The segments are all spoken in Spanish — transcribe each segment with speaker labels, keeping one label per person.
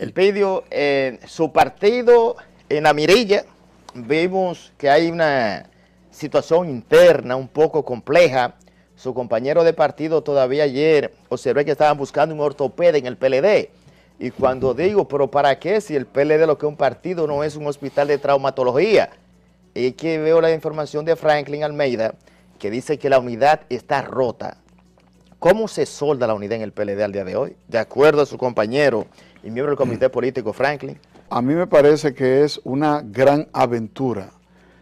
Speaker 1: El pedido en eh, su partido en la mirilla, vimos que hay una situación interna un poco compleja. Su compañero de partido todavía ayer observé que estaban buscando un ortopeda en el PLD. Y cuando digo, pero ¿para qué? Si el PLD lo que es un partido no es un hospital de traumatología. Y que veo la información de Franklin Almeida que dice que la unidad está rota. ¿Cómo se solda la unidad en el PLD al día de hoy? De acuerdo a su compañero y miembro del Comité Político Franklin.
Speaker 2: A mí me parece que es una gran aventura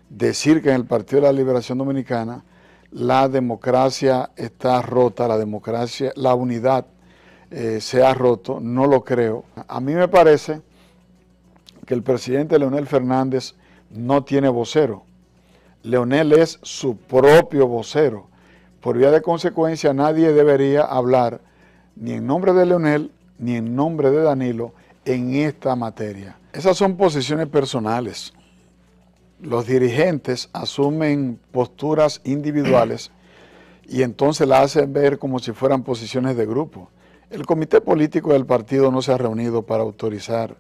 Speaker 2: decir que en el Partido de la Liberación Dominicana la democracia está rota, la democracia, la unidad eh, se ha roto, no lo creo. A mí me parece que el presidente Leonel Fernández no tiene vocero. Leonel es su propio vocero. Por vía de consecuencia, nadie debería hablar ni en nombre de Leonel ni en nombre de Danilo en esta materia. Esas son posiciones personales. Los dirigentes asumen posturas individuales y entonces la hacen ver como si fueran posiciones de grupo. El comité político del partido no se ha reunido para autorizar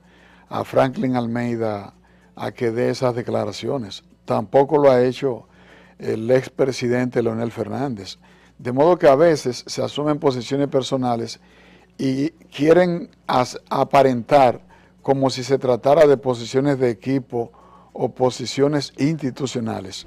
Speaker 2: a Franklin Almeida a que dé esas declaraciones. Tampoco lo ha hecho el expresidente Leonel Fernández. De modo que a veces se asumen posiciones personales y quieren aparentar como si se tratara de posiciones de equipo o posiciones institucionales.